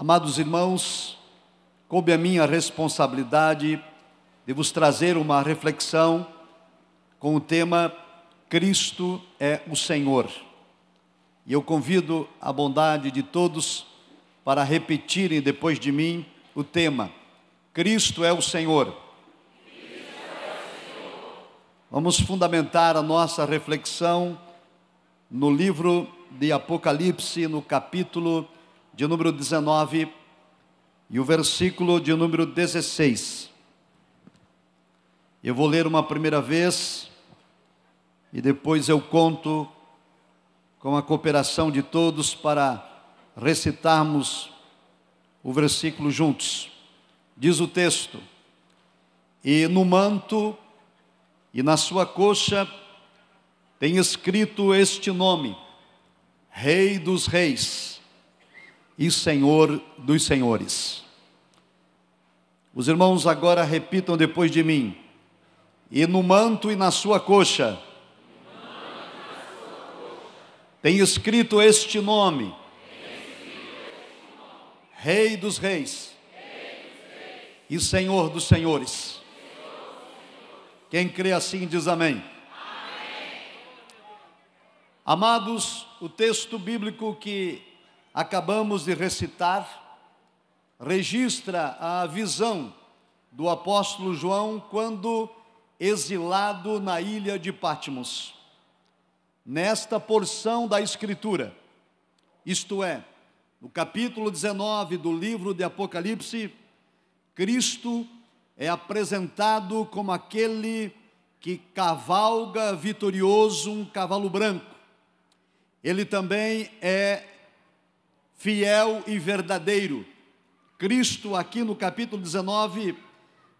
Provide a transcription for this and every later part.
Amados irmãos, coube a minha responsabilidade de vos trazer uma reflexão com o tema Cristo é o Senhor. E eu convido a bondade de todos para repetirem depois de mim o tema: Cristo é o Senhor. É o Senhor. Vamos fundamentar a nossa reflexão no livro de Apocalipse, no capítulo de número 19 e o versículo de número 16. Eu vou ler uma primeira vez e depois eu conto com a cooperação de todos para recitarmos o versículo juntos. Diz o texto: E no manto e na sua coxa tem escrito este nome: Rei dos Reis e Senhor dos senhores. Os irmãos agora repitam depois de mim: e no manto e na sua coxa, tem escrito este nome: Rei dos Reis, Rei dos reis. e Senhor dos Senhores. Senhor dos senhores. Quem crê assim diz amém. amém. Amados, o texto bíblico que acabamos de recitar registra a visão do apóstolo João quando exilado na ilha de Patmos. Nesta porção da Escritura, isto é, no capítulo 19 do livro de Apocalipse, Cristo é apresentado como aquele que cavalga vitorioso um cavalo branco. Ele também é fiel e verdadeiro. Cristo, aqui no capítulo 19,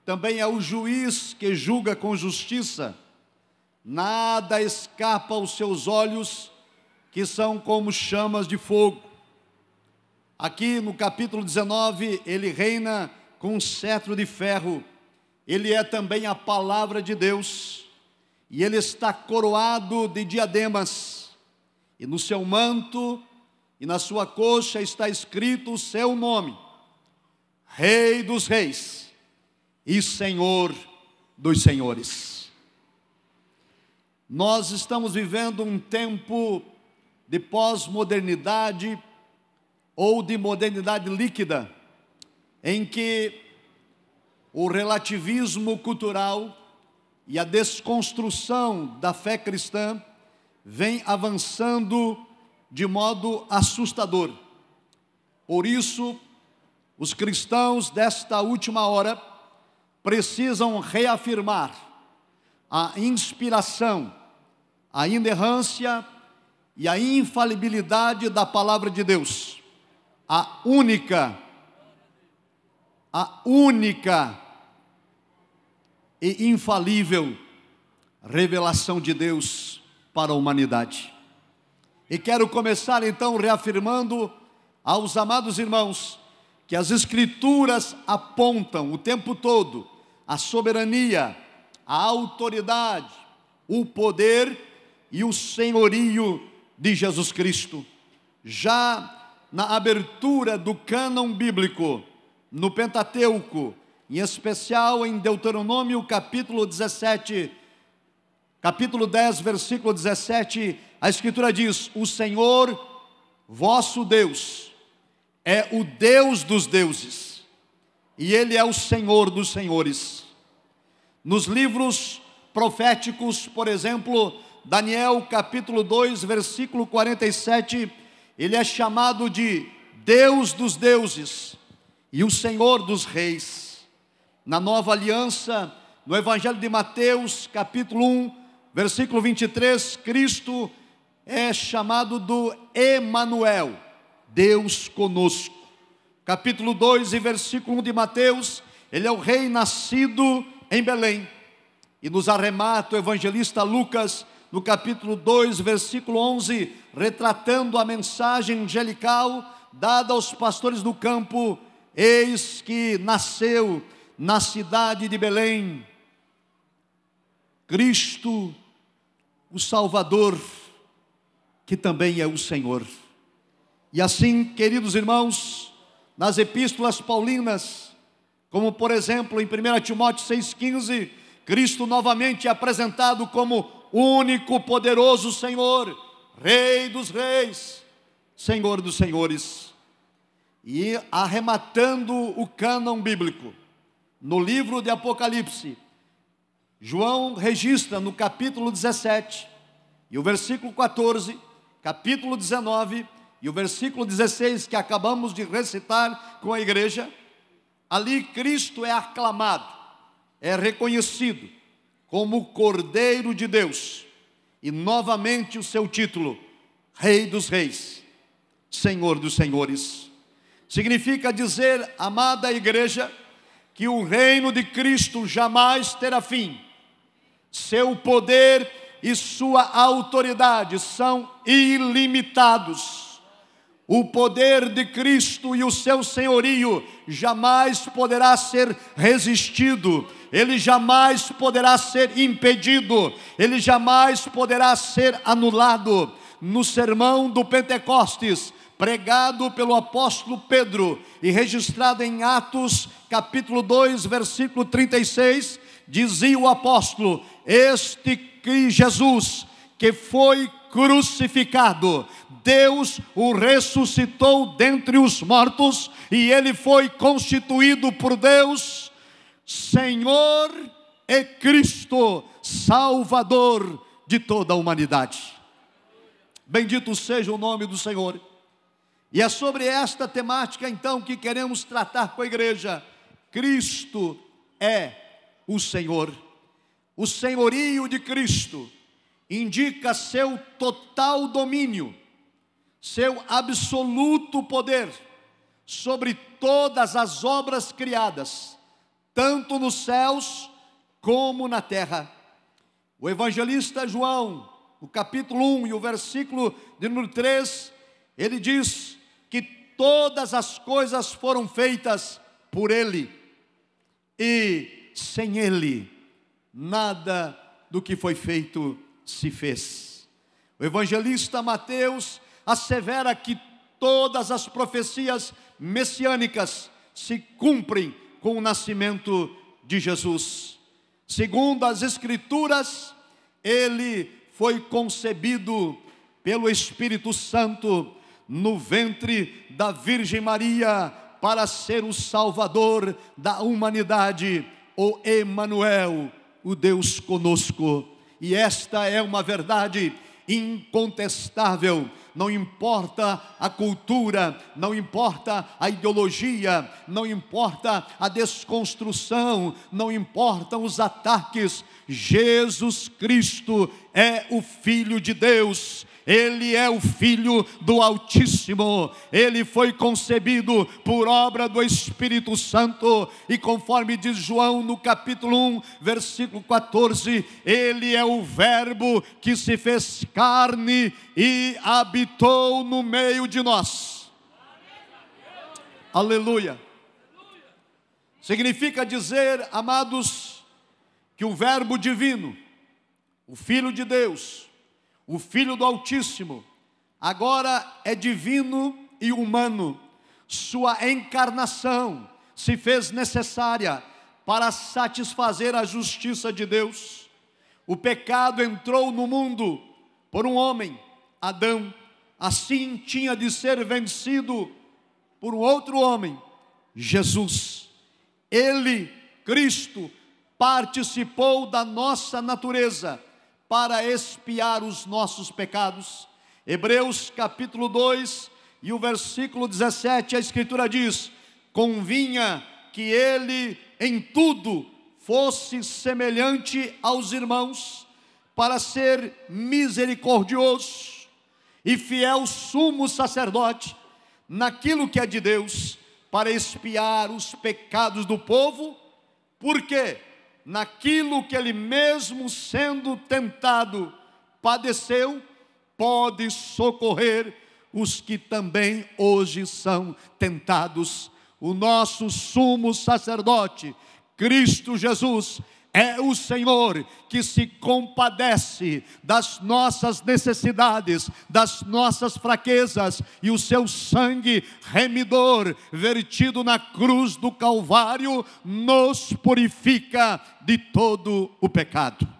também é o juiz que julga com justiça. Nada escapa aos seus olhos, que são como chamas de fogo. Aqui no capítulo 19, ele reina com um cetro de ferro. Ele é também a palavra de Deus. E ele está coroado de diademas. E no seu manto e na sua coxa está escrito o seu nome: Rei dos Reis e Senhor dos Senhores. Nós estamos vivendo um tempo de pós-modernidade ou de modernidade líquida, em que o relativismo cultural e a desconstrução da fé cristã vem avançando de modo assustador. Por isso, os cristãos desta última hora precisam reafirmar a inspiração, a inerrância e a infalibilidade da palavra de Deus, a única, a única e infalível revelação de Deus para a humanidade. E quero começar então reafirmando aos amados irmãos que as Escrituras apontam o tempo todo a soberania, a autoridade, o poder e o senhorio de Jesus Cristo. Já na abertura do cânon bíblico, no Pentateuco, em especial em Deuteronômio capítulo 17, capítulo 10, versículo 17, a Escritura diz: O Senhor vosso Deus é o Deus dos deuses, e Ele é o Senhor dos senhores. Nos livros proféticos, por exemplo, Daniel capítulo 2, versículo 47, ele é chamado de Deus dos deuses e o Senhor dos reis. Na nova aliança, no Evangelho de Mateus, capítulo 1, Versículo 23, Cristo é chamado do Emanuel, Deus conosco. Capítulo 2 e versículo 1 de Mateus, ele é o rei nascido em Belém. E nos arremata o evangelista Lucas, no capítulo 2, versículo 11, retratando a mensagem angelical dada aos pastores do campo: Eis que nasceu na cidade de Belém Cristo o Salvador, que também é o Senhor. E assim, queridos irmãos, nas epístolas paulinas, como por exemplo em 1 Timóteo 6,15, Cristo novamente é apresentado como único poderoso Senhor, Rei dos Reis, Senhor dos Senhores. E arrematando o cânon bíblico, no livro de Apocalipse, João registra no capítulo 17 e o versículo 14, capítulo 19 e o versículo 16 que acabamos de recitar com a igreja, ali Cristo é aclamado, é reconhecido como Cordeiro de Deus e novamente o seu título, Rei dos Reis, Senhor dos Senhores. Significa dizer, amada igreja, que o reino de Cristo jamais terá fim seu poder e sua autoridade são ilimitados. O poder de Cristo e o seu senhorio jamais poderá ser resistido, ele jamais poderá ser impedido, ele jamais poderá ser anulado. No sermão do Pentecostes, pregado pelo apóstolo Pedro e registrado em Atos, capítulo 2, versículo 36, dizia o apóstolo: Este que Jesus, que foi crucificado, Deus o ressuscitou dentre os mortos e ele foi constituído por Deus Senhor e Cristo, Salvador de toda a humanidade. Bendito seja o nome do Senhor. E é sobre esta temática então que queremos tratar com a igreja. Cristo é o Senhor. O senhorio de Cristo indica seu total domínio, seu absoluto poder sobre todas as obras criadas, tanto nos céus como na terra. O evangelista João, o capítulo 1 e o versículo de número 3, ele diz que todas as coisas foram feitas por ele. E sem Ele, nada do que foi feito se fez. O evangelista Mateus assevera que todas as profecias messiânicas se cumprem com o nascimento de Jesus. Segundo as Escrituras, ele foi concebido pelo Espírito Santo no ventre da Virgem Maria para ser o Salvador da humanidade o Emanuel, o Deus conosco. E esta é uma verdade incontestável. Não importa a cultura, não importa a ideologia, não importa a desconstrução, não importam os ataques. Jesus Cristo é o Filho de Deus ele é o Filho do Altíssimo, ele foi concebido por obra do Espírito Santo, e conforme diz João no capítulo 1, versículo 14, ele é o Verbo que se fez carne e habitou no meio de nós. Aleluia. Significa dizer, amados, que o Verbo divino, o Filho de Deus, o Filho do Altíssimo, agora é divino e humano. Sua encarnação se fez necessária para satisfazer a justiça de Deus. O pecado entrou no mundo por um homem, Adão, assim tinha de ser vencido por um outro homem, Jesus. Ele, Cristo, participou da nossa natureza para expiar os nossos pecados. Hebreus capítulo 2 e o versículo 17, a Escritura diz: Convinha que ele em tudo fosse semelhante aos irmãos, para ser misericordioso e fiel sumo sacerdote naquilo que é de Deus, para expiar os pecados do povo, por quê? naquilo que ele mesmo sendo tentado padeceu, pode socorrer os que também hoje são tentados. O nosso sumo sacerdote, Cristo Jesus, é o Senhor que se compadece das nossas necessidades, das nossas fraquezas, e o seu sangue remidor, vertido na cruz do Calvário, nos purifica de todo o pecado.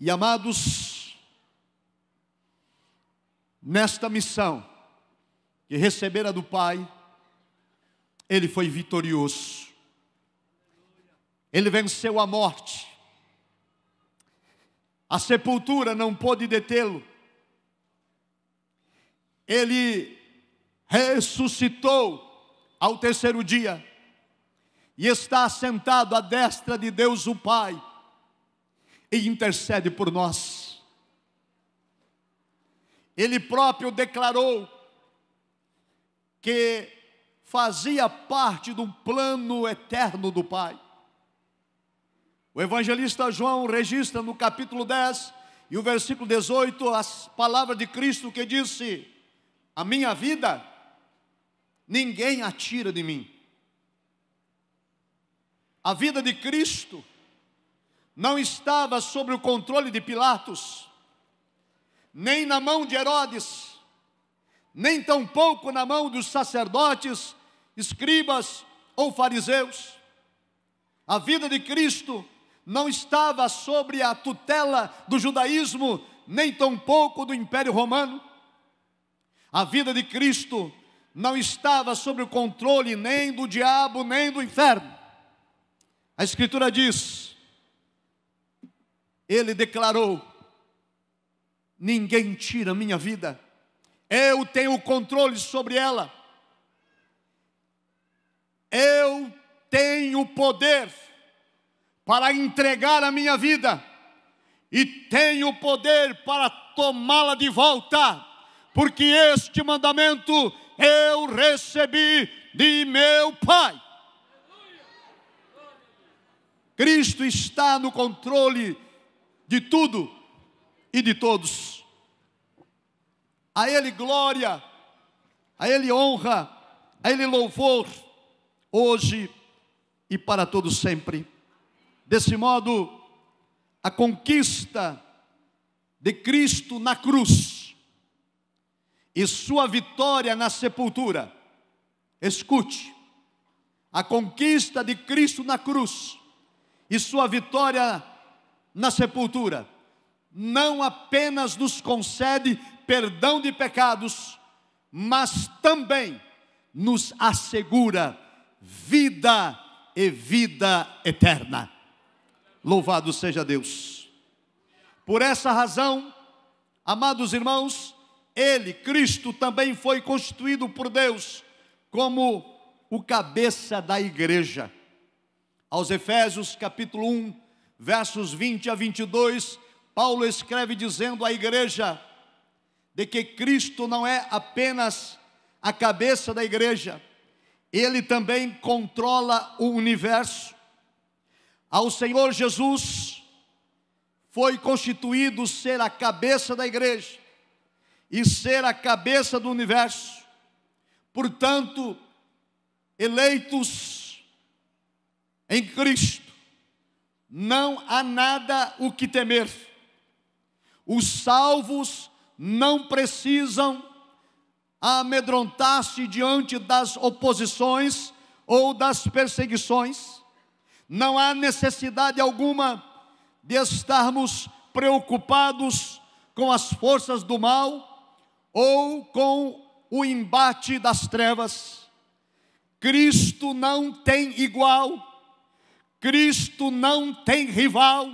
E amados, nesta missão que recebera do Pai, ele foi vitorioso ele venceu a morte. A sepultura não pôde detê-lo. Ele ressuscitou ao terceiro dia e está sentado à destra de Deus o Pai e intercede por nós. Ele próprio declarou que fazia parte do plano eterno do Pai. O evangelista João registra no capítulo 10 e o versículo 18 as palavras de Cristo que disse: A minha vida ninguém atira de mim. A vida de Cristo não estava sob o controle de Pilatos, nem na mão de Herodes, nem tampouco na mão dos sacerdotes, escribas ou fariseus. A vida de Cristo não estava sobre a tutela do judaísmo, nem tampouco do Império Romano. A vida de Cristo não estava sob o controle nem do diabo, nem do inferno. A Escritura diz: Ele declarou: Ninguém tira minha vida, eu tenho o controle sobre ela, eu tenho o poder para entregar a minha vida e tenho o poder para tomá-la de volta, porque este mandamento eu recebi de meu Pai. Cristo está no controle de tudo e de todos. A Ele glória, a Ele honra, a Ele louvor, hoje e para todo sempre. Desse modo, a conquista de Cristo na cruz e sua vitória na sepultura. Escute, a conquista de Cristo na cruz e sua vitória na sepultura não apenas nos concede perdão de pecados, mas também nos assegura vida e vida eterna. Louvado seja Deus. Por essa razão, amados irmãos, ele, Cristo, também foi constituído por Deus como o cabeça da igreja. Aos Efésios, capítulo 1, versos 20 a 22, Paulo escreve dizendo à igreja de que Cristo não é apenas a cabeça da igreja, ele também controla o universo ao Senhor Jesus, foi constituído ser a cabeça da igreja e ser a cabeça do universo. Portanto, eleitos em Cristo, não há nada o que temer. Os salvos não precisam amedrontar-se diante das oposições ou das perseguições não há necessidade alguma de estarmos preocupados com as forças do mal ou com o embate das trevas. Cristo não tem igual, Cristo não tem rival,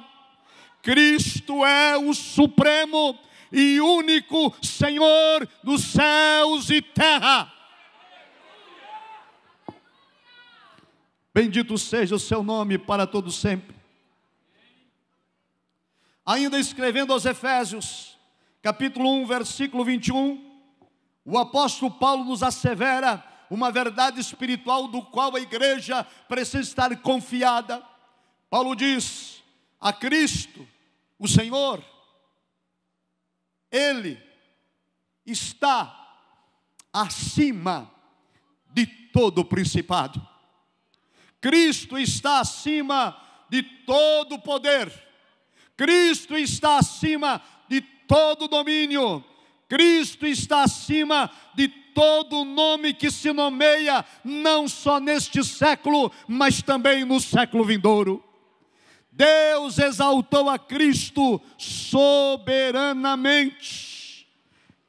Cristo é o Supremo e único Senhor dos céus e terra. Bendito seja o seu nome para todo sempre. Ainda escrevendo aos Efésios, capítulo 1, versículo 21, o apóstolo Paulo nos assevera uma verdade espiritual do qual a igreja precisa estar confiada. Paulo diz: a Cristo, o Senhor, Ele está acima de todo o principado. Cristo está acima de todo poder. Cristo está acima de todo domínio. Cristo está acima de todo nome que se nomeia, não só neste século, mas também no século vindouro. Deus exaltou a Cristo soberanamente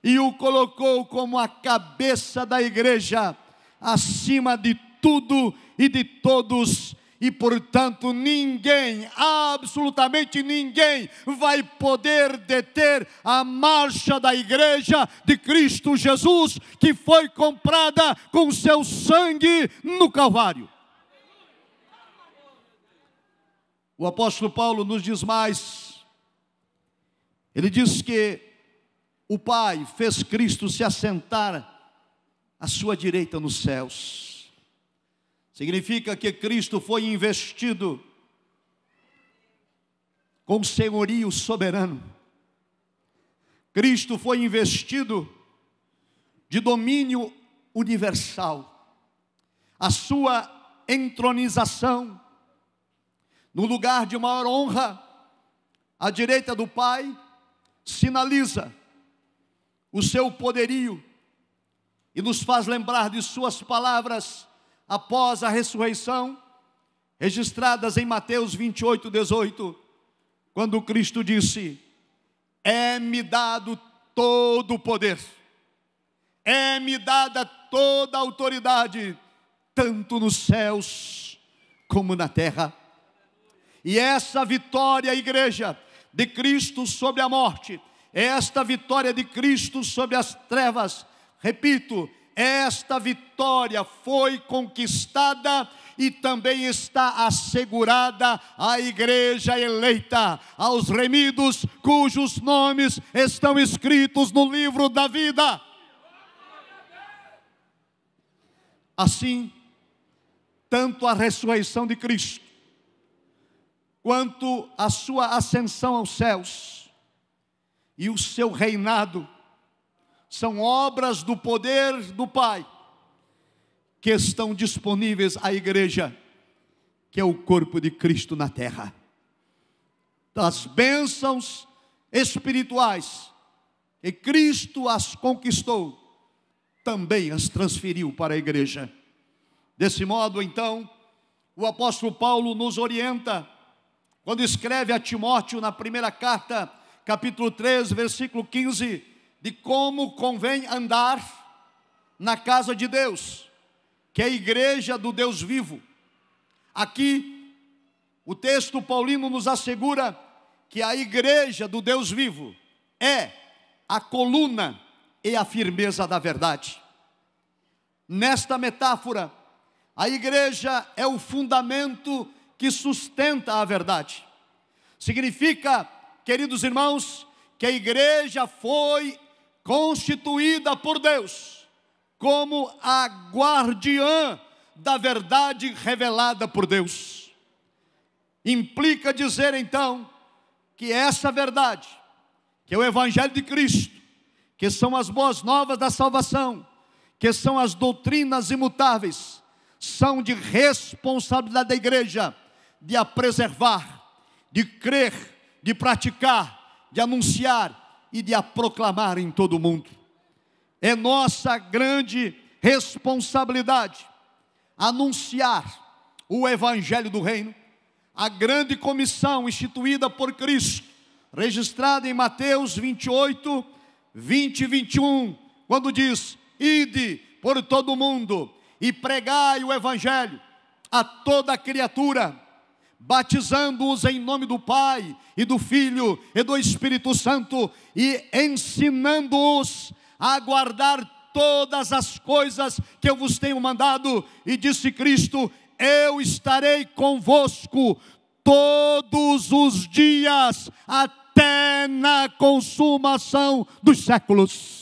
e o colocou como a cabeça da igreja, acima de tudo e de todos e portanto ninguém, absolutamente ninguém, vai poder deter a marcha da igreja de Cristo Jesus, que foi comprada com seu sangue no Calvário. O apóstolo Paulo nos diz mais, ele diz que o Pai fez Cristo se assentar à sua direita nos céus Significa que Cristo foi investido com senhorio soberano. Cristo foi investido de domínio universal. A sua entronização no lugar de maior honra à direita do Pai sinaliza o seu poderio e nos faz lembrar de suas palavras após a ressurreição, registradas em Mateus 28, 18, quando Cristo disse: É-me dado todo o poder, é-me dada toda a autoridade, tanto nos céus como na terra. E essa vitória, igreja, de Cristo sobre a morte, esta vitória de Cristo sobre as trevas, repito, esta vitória foi conquistada e também está assegurada à igreja eleita, aos remidos cujos nomes estão escritos no livro da vida. Assim, tanto a ressurreição de Cristo, quanto a sua ascensão aos céus e o seu reinado são obras do poder do Pai que estão disponíveis à igreja, que é o corpo de Cristo na terra. Das bênçãos espirituais que Cristo as conquistou, também as transferiu para a igreja. Desse modo, então, o apóstolo Paulo nos orienta quando escreve a Timóteo na primeira carta, capítulo 3, versículo 15, de como convém andar na casa de Deus, que é a igreja do Deus vivo. Aqui, o texto paulino nos assegura que a igreja do Deus vivo é a coluna e a firmeza da verdade. Nesta metáfora, a igreja é o fundamento que sustenta a verdade. Significa, queridos irmãos, que a igreja foi constituída por Deus como a guardiã da verdade revelada por Deus. Implica dizer então que essa verdade, que é o Evangelho de Cristo, que são as boas novas da salvação, que são as doutrinas imutáveis, são de responsabilidade da igreja de a preservar, de crer, de praticar, de anunciar, e de a proclamar em todo o mundo. É nossa grande responsabilidade anunciar o Evangelho do Reino, a grande comissão instituída por Cristo, registrada em Mateus 28, 20 e 21, quando diz: Ide por todo o mundo e pregai o Evangelho a toda criatura batizando-os em nome do Pai e do Filho e do Espírito Santo e ensinando-os a guardar todas as coisas que eu vos tenho mandado. E disse Cristo: Eu estarei convosco todos os dias até na consumação dos séculos.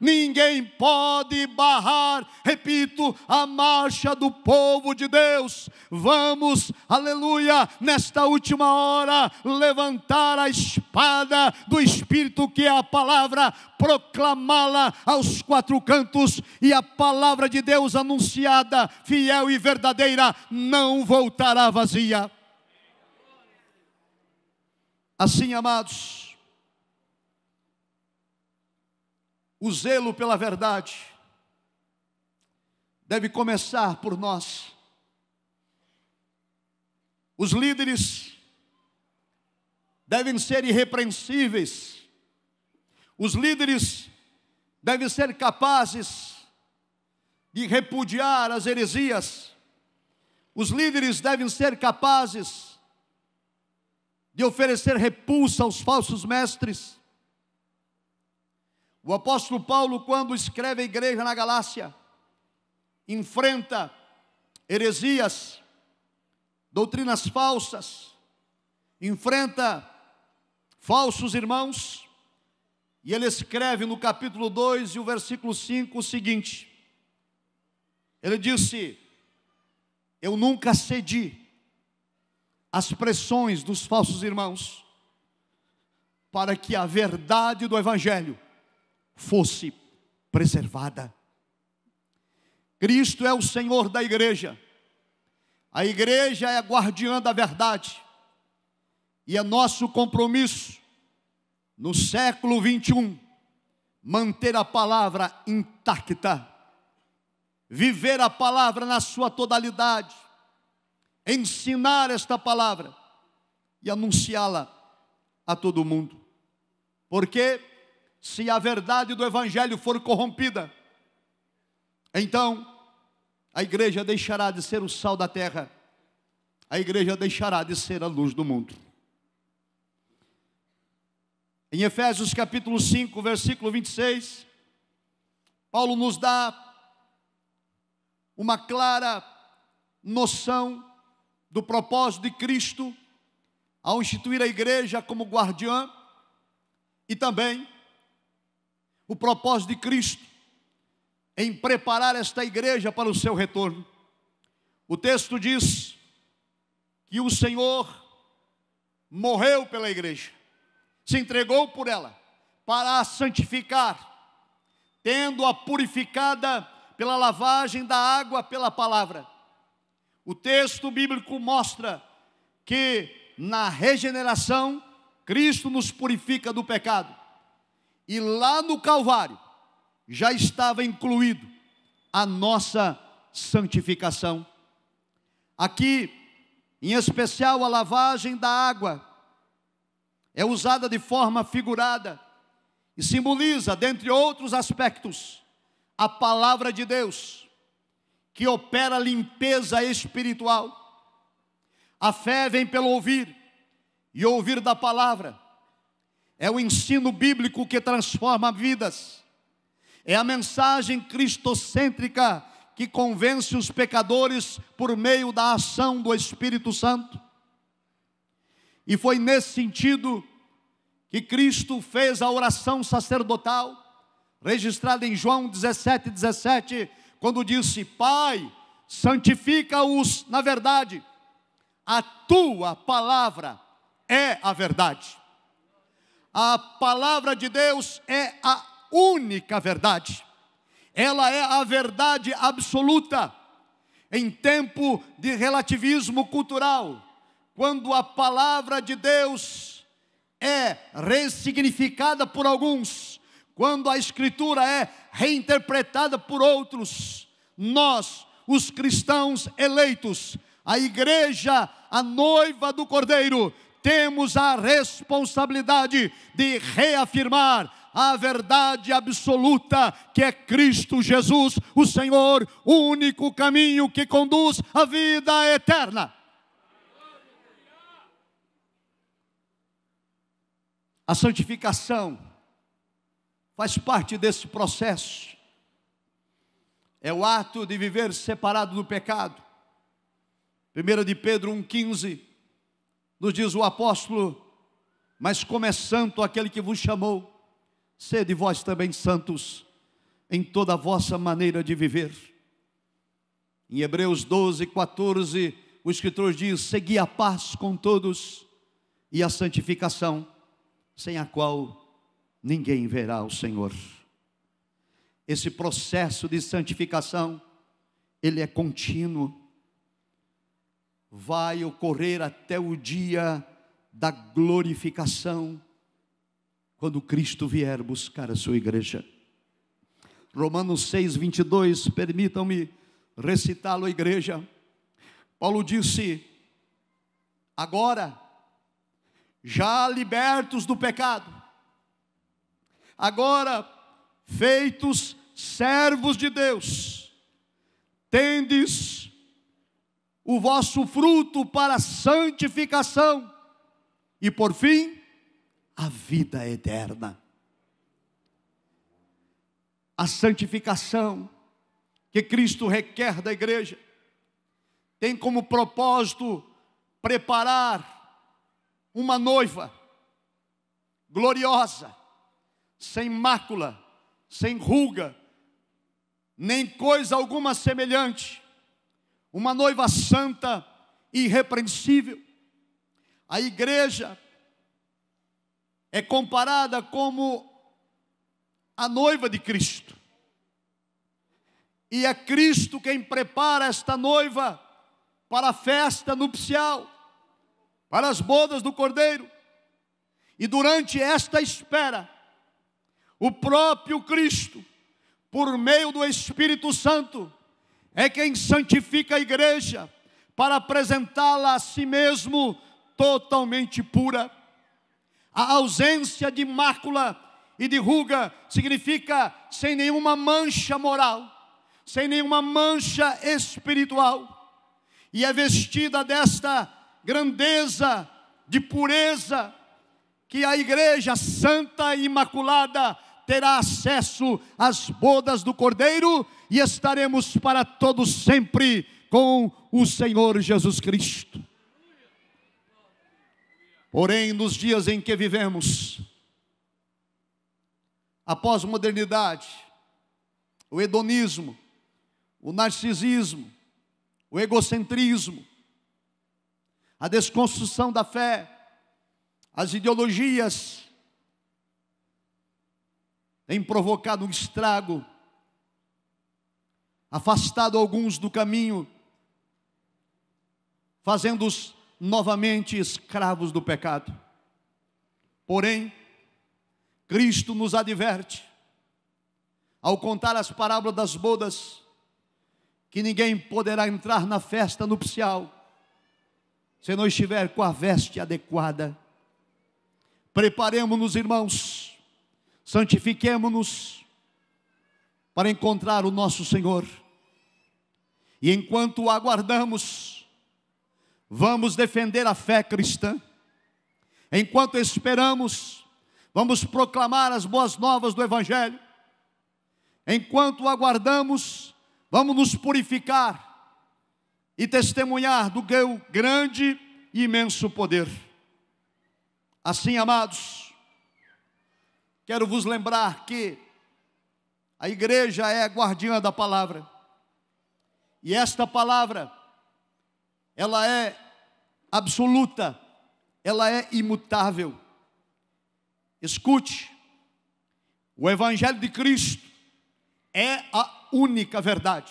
Ninguém pode barrar, repito, a marcha do povo de Deus. Vamos, aleluia, nesta última hora, levantar a espada do Espírito, que é a palavra, proclamá-la aos quatro cantos e a palavra de Deus anunciada, fiel e verdadeira, não voltará vazia. Assim, amados, O zelo pela verdade deve começar por nós. Os líderes devem ser irrepreensíveis. Os líderes devem ser capazes de repudiar as heresias. Os líderes devem ser capazes de oferecer repulsa aos falsos mestres. O apóstolo Paulo, quando escreve a igreja na Galácia, enfrenta heresias, doutrinas falsas, enfrenta falsos irmãos, e ele escreve no capítulo 2 e o versículo 5 o seguinte: ele disse, Eu nunca cedi às pressões dos falsos irmãos, para que a verdade do Evangelho fosse preservada. Cristo é o Senhor da igreja. A igreja é a guardiã da verdade. E é nosso compromisso, no século 21, manter a palavra intacta, viver a palavra na sua totalidade, ensinar esta palavra e anunciá-la a todo mundo. Porque se a verdade do Evangelho for corrompida, então a igreja deixará de ser o sal da terra, a igreja deixará de ser a luz do mundo. Em Efésios capítulo 5, versículo 26, Paulo nos dá uma clara noção do propósito de Cristo ao instituir a igreja como guardiã e também o propósito de Cristo em preparar esta igreja para o seu retorno. O texto diz que o Senhor morreu pela igreja, se entregou por ela, para a santificar, tendo-a purificada pela lavagem da água pela palavra. O texto bíblico mostra que na regeneração, Cristo nos purifica do pecado e lá no Calvário já estava incluído a nossa santificação. Aqui, em especial, a lavagem da água é usada de forma figurada e simboliza, dentre outros aspectos, a palavra de Deus, que opera limpeza espiritual. A fé vem pelo ouvir e ouvir da palavra. É o ensino bíblico que transforma vidas. É a mensagem cristocêntrica que convence os pecadores por meio da ação do Espírito Santo. E foi nesse sentido que Cristo fez a oração sacerdotal, registrada em João 17, 17, quando disse: Pai, santifica-os na verdade, a tua palavra é a verdade. A palavra de Deus é a única verdade. Ela é a verdade absoluta. Em tempo de relativismo cultural, quando a palavra de Deus é ressignificada por alguns, quando a Escritura é reinterpretada por outros, nós, os cristãos eleitos, a igreja, a noiva do Cordeiro, temos a responsabilidade de reafirmar a verdade absoluta que é Cristo Jesus, o Senhor, o único caminho que conduz à vida eterna. A santificação faz parte desse processo. É o ato de viver separado do pecado. 1 de Pedro 1,15 nos diz o apóstolo, mas como é santo aquele que vos chamou, sede vós também santos em toda a vossa maneira de viver. Em Hebreus 12, 14, o escritor diz: Segui a paz com todos e a santificação, sem a qual ninguém verá o Senhor. Esse processo de santificação, ele é contínuo vai ocorrer até o dia da glorificação, quando Cristo vier buscar a sua igreja. Romanos 6, 22, permitam-me recitá-lo à igreja. Paulo disse: agora, já libertos do pecado, agora feitos servos de Deus, tendes o vosso fruto para santificação e por fim a vida eterna. A santificação que Cristo requer da igreja tem como propósito preparar uma noiva gloriosa, sem mácula, sem ruga, nem coisa alguma semelhante, uma noiva santa, irrepreensível. A igreja é comparada como a noiva de Cristo. E é Cristo quem prepara esta noiva para a festa nupcial, para as bodas do Cordeiro. E durante esta espera, o próprio Cristo, por meio do Espírito Santo, é quem santifica a igreja para apresentá-la a si mesmo totalmente pura. A ausência de mácula e de ruga significa sem nenhuma mancha moral, sem nenhuma mancha espiritual, e é vestida desta grandeza de pureza que a igreja santa e imaculada terá acesso às bodas do Cordeiro e estaremos para todos sempre com o Senhor Jesus Cristo. Porém, nos dias em que vivemos, a pós-modernidade, o hedonismo, o narcisismo, o egocentrismo, a desconstrução da fé, as ideologias tem provocado um estrago, afastado alguns do caminho, fazendo-os novamente escravos do pecado. Porém, Cristo nos adverte, ao contar as parábolas das bodas, que ninguém poderá entrar na festa nupcial se não estiver com a veste adequada. Preparemos-nos, irmãos, santifiquemo-nos para encontrar o nosso Senhor. E enquanto aguardamos, vamos defender a fé cristã. Enquanto esperamos, vamos proclamar as boas novas do Evangelho. Enquanto aguardamos, vamos nos purificar e testemunhar do teu grande e imenso poder. Assim, amados, Quero vos lembrar que a igreja é a guardiã da palavra. E esta palavra, ela é absoluta, ela é imutável. Escute, o Evangelho de Cristo é a única verdade.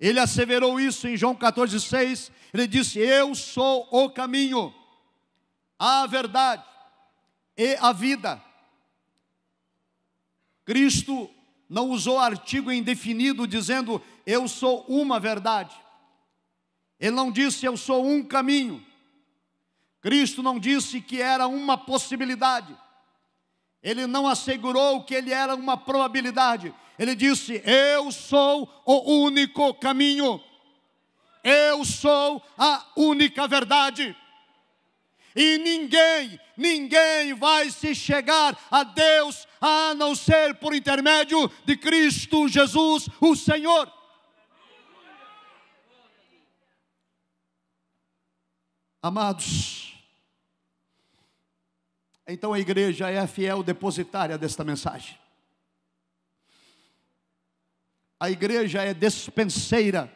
Ele asseverou isso em João 14,6. Ele disse: Eu sou o caminho, a verdade e a vida. Cristo não usou artigo indefinido dizendo eu sou uma verdade. Ele não disse eu sou um caminho. Cristo não disse que era uma possibilidade. Ele não assegurou que ele era uma probabilidade. Ele disse: Eu sou o único caminho. Eu sou a única verdade. E ninguém, ninguém vai se chegar a Deus a não ser por intermédio de Cristo Jesus, o Senhor. Amados, então a igreja é a fiel depositária desta mensagem. A igreja é despenseira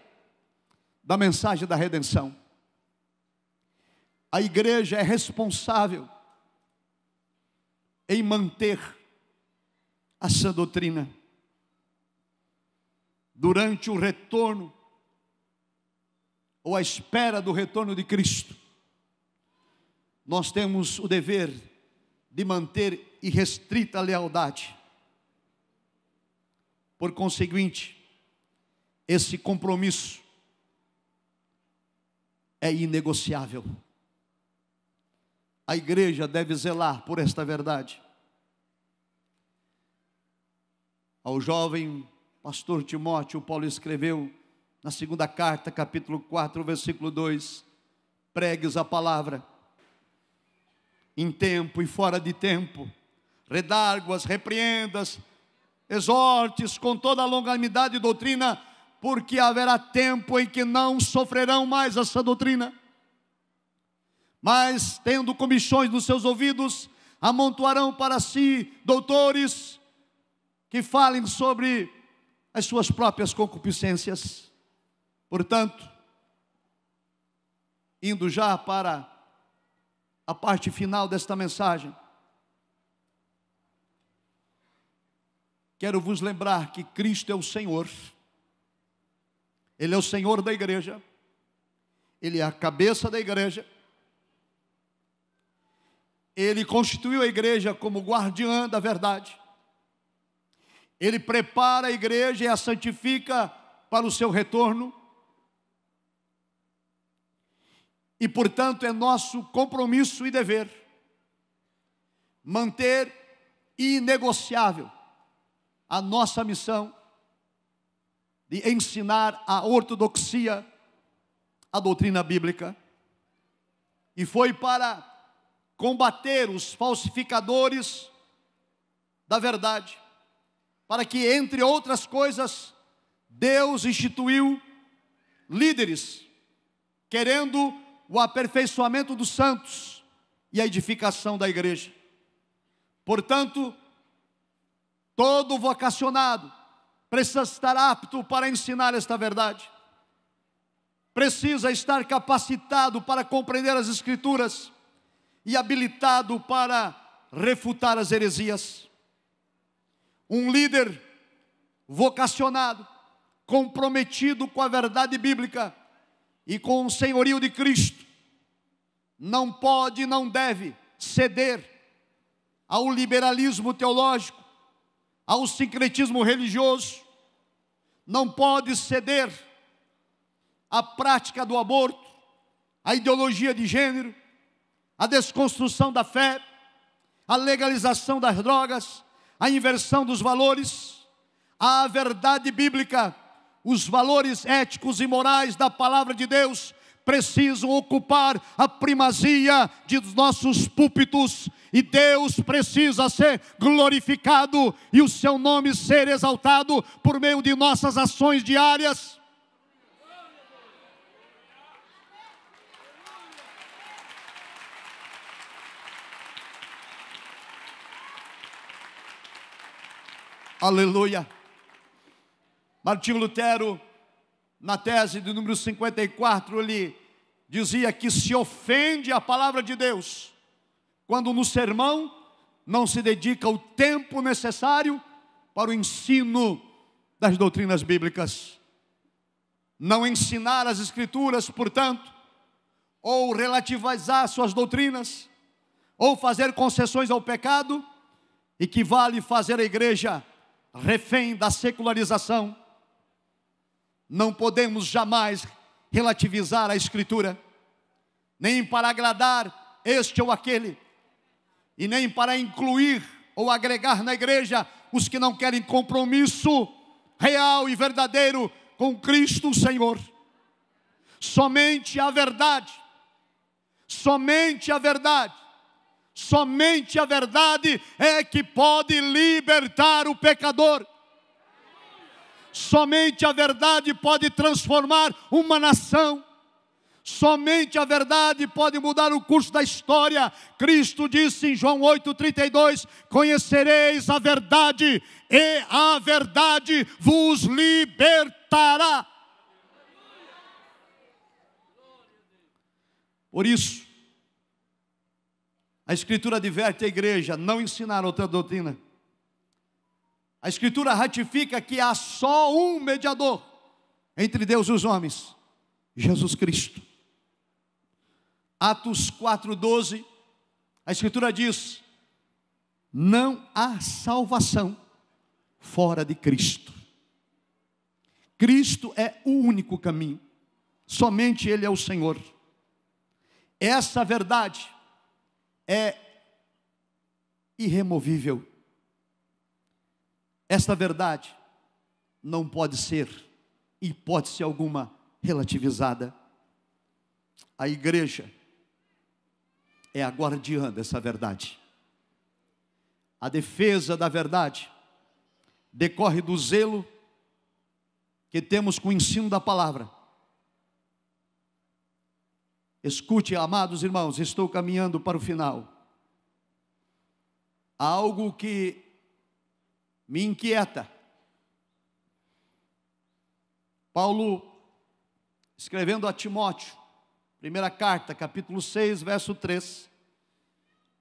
da mensagem da redenção. A igreja é responsável em manter a sã doutrina. Durante o retorno, ou a espera do retorno de Cristo, nós temos o dever de manter irrestrita lealdade. Por conseguinte, esse compromisso é inegociável. A igreja deve zelar por esta verdade. Ao jovem pastor Timóteo, Paulo escreveu na segunda carta, capítulo 4, versículo 2: pregues a palavra, em tempo e fora de tempo, redarguas, repreendas, exortes com toda a longanimidade e doutrina, porque haverá tempo em que não sofrerão mais essa doutrina mas tendo comichões nos seus ouvidos, amontoarão para si doutores que falem sobre as suas próprias concupiscências. Portanto, indo já para a parte final desta mensagem, quero vos lembrar que Cristo é o Senhor, Ele é o Senhor da igreja, Ele é a cabeça da igreja, ele constituiu a igreja como guardiã da verdade. Ele prepara a igreja e a santifica para o seu retorno. E, portanto, é nosso compromisso e dever manter inegociável a nossa missão de ensinar a ortodoxia, a doutrina bíblica. E foi para combater os falsificadores da verdade, para que, entre outras coisas, Deus instituiu líderes, querendo o aperfeiçoamento dos santos e a edificação da igreja. Portanto, todo vocacionado precisa estar apto para ensinar esta verdade, precisa estar capacitado para compreender as Escrituras e habilitado para refutar as heresias. Um líder vocacionado, comprometido com a verdade bíblica e com o senhorio de Cristo, não pode e não deve ceder ao liberalismo teológico, ao sincretismo religioso, não pode ceder à prática do aborto, à ideologia de gênero, a desconstrução da fé, a legalização das drogas, a inversão dos valores, a verdade bíblica, os valores éticos e morais da palavra de Deus precisam ocupar a primazia de nossos púlpitos e Deus precisa ser glorificado e o seu nome ser exaltado por meio de nossas ações diárias. Aleluia. Martinho Lutero, na tese de número 54, ele dizia que se ofende a palavra de Deus quando no sermão não se dedica o tempo necessário para o ensino das doutrinas bíblicas. Não ensinar as Escrituras, portanto, ou relativizar suas doutrinas, ou fazer concessões ao pecado, equivale fazer a igreja refém da secularização. Não podemos jamais relativizar a Escritura, nem para agradar este ou aquele, e nem para incluir ou agregar na igreja os que não querem compromisso real e verdadeiro com Cristo o Senhor. Somente a verdade, somente a verdade Somente a verdade é que pode libertar o pecador. Somente a verdade pode transformar uma nação. Somente a verdade pode mudar o curso da história. Cristo disse em João 8,32: Conhecereis a verdade, e a verdade vos libertará. Por isso, a Escritura adverte a igreja: não ensinar outra doutrina. A Escritura ratifica que há só um mediador entre Deus e os homens: Jesus Cristo. Atos 4,12, a Escritura diz: não há salvação fora de Cristo. Cristo é o único caminho, somente Ele é o Senhor. Essa verdade é irremovível. Esta verdade não pode ser, hipótese alguma, relativizada. A igreja é a guardiã dessa verdade. A defesa da verdade decorre do zelo que temos com o ensino da palavra Escute, amados irmãos, estou caminhando para o final. Há algo que me inquieta. Paulo, escrevendo a Timóteo, primeira carta, capítulo 6, verso 3,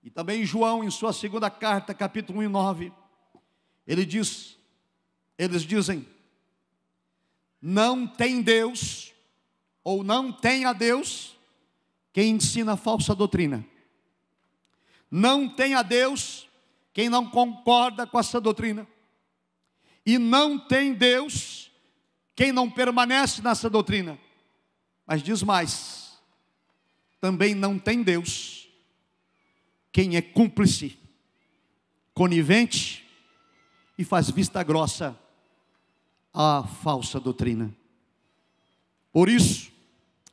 e também João, em sua segunda carta, capítulo 1 e 9, ele diz: eles dizem, não tem Deus, ou não tem a Deus, quem ensina falsa doutrina. Não tem a Deus quem não concorda com essa doutrina. E não tem Deus quem não permanece nessa doutrina. Mas diz mais: também não tem Deus quem é cúmplice, conivente e faz vista grossa à falsa doutrina. Por isso,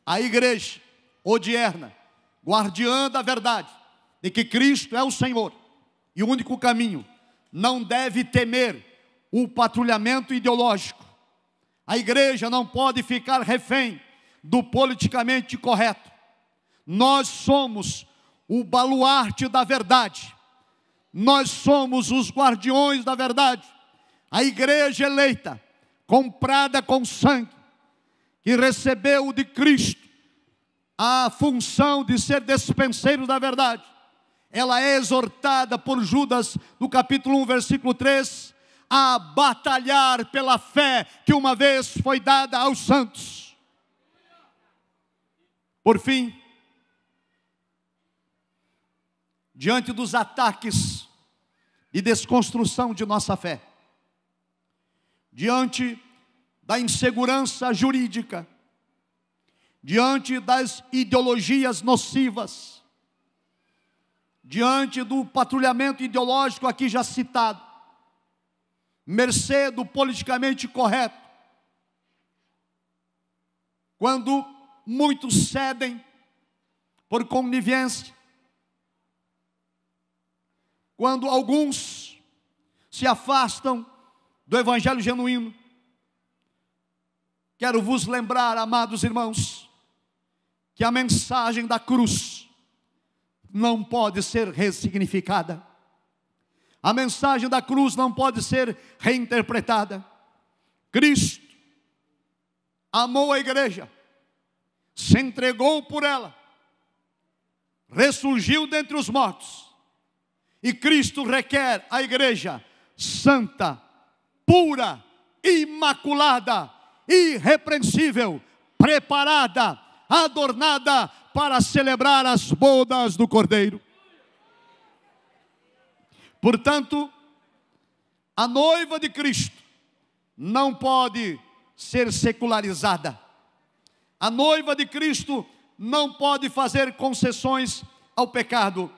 a igreja odierna, guardiã da verdade, de que Cristo é o Senhor e o único caminho, não deve temer o patrulhamento ideológico. A igreja não pode ficar refém do politicamente correto. Nós somos o baluarte da verdade. Nós somos os guardiões da verdade. A igreja eleita, comprada com sangue, que recebeu de Cristo a função de ser despenseiro da verdade. Ela é exortada por Judas, no capítulo 1, versículo 3, a batalhar pela fé que uma vez foi dada aos santos. Por fim, diante dos ataques e desconstrução de nossa fé, diante da insegurança jurídica, diante das ideologias nocivas, diante do patrulhamento ideológico aqui já citado, mercê do politicamente correto, quando muitos cedem por conivência, quando alguns se afastam do evangelho genuíno, Quero vos lembrar, amados irmãos, que a mensagem da cruz não pode ser ressignificada. A mensagem da cruz não pode ser reinterpretada. Cristo amou a igreja, se entregou por ela, ressurgiu dentre os mortos. E Cristo requer a igreja santa, pura, imaculada, irrepreensível, preparada, adornada para celebrar as bodas do Cordeiro. Portanto, a noiva de Cristo não pode ser secularizada. A noiva de Cristo não pode fazer concessões ao pecado.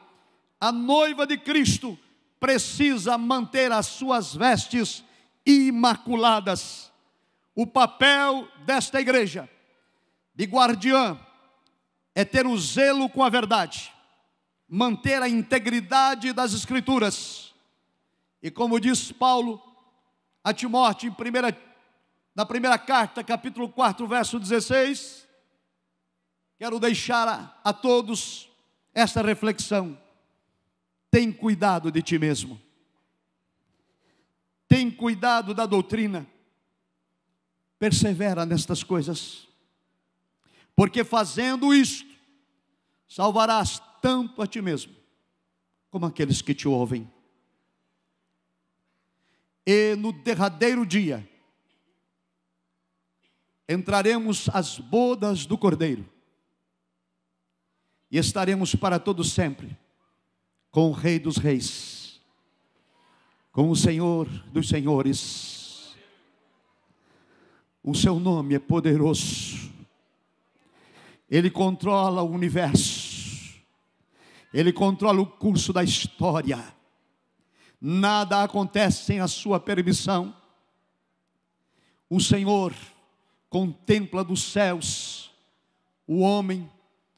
A noiva de Cristo precisa manter as suas vestes imaculadas. O papel desta igreja de guardiã é ter o zelo com a verdade, manter a integridade das Escrituras. E como diz Paulo a Timóteo, em primeira, na primeira carta, capítulo 4, verso 16, quero deixar a, a todos esta reflexão. Tem cuidado de ti mesmo. Tem cuidado da doutrina. Persevera nestas coisas porque fazendo isto, salvarás tanto a ti mesmo, como aqueles que te ouvem. E no derradeiro dia, entraremos às bodas do Cordeiro e estaremos para todo sempre com o Rei dos Reis, com o Senhor dos Senhores. O seu nome é poderoso ele controla o universo, ele controla o curso da história. Nada acontece sem a sua permissão. O Senhor contempla dos céus o homem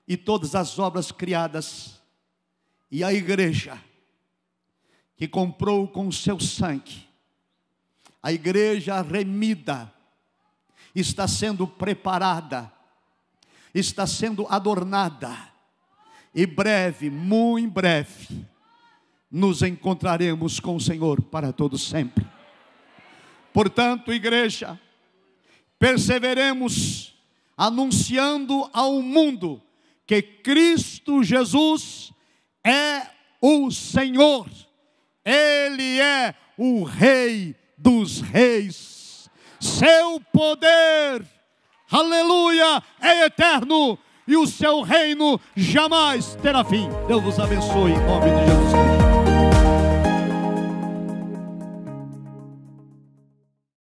e todas as obras criadas, e a igreja que comprou com o seu sangue, a igreja remida, está sendo preparada está sendo adornada. E breve, muito breve, nos encontraremos com o Senhor para todo sempre. Portanto, igreja, perseveremos anunciando ao mundo que Cristo Jesus é o Senhor. Ele é o Rei dos Reis. Seu poder aleluia, é eterno e o seu reino jamais terá fim. Deus vos abençoe em nome de Jesus Cristo.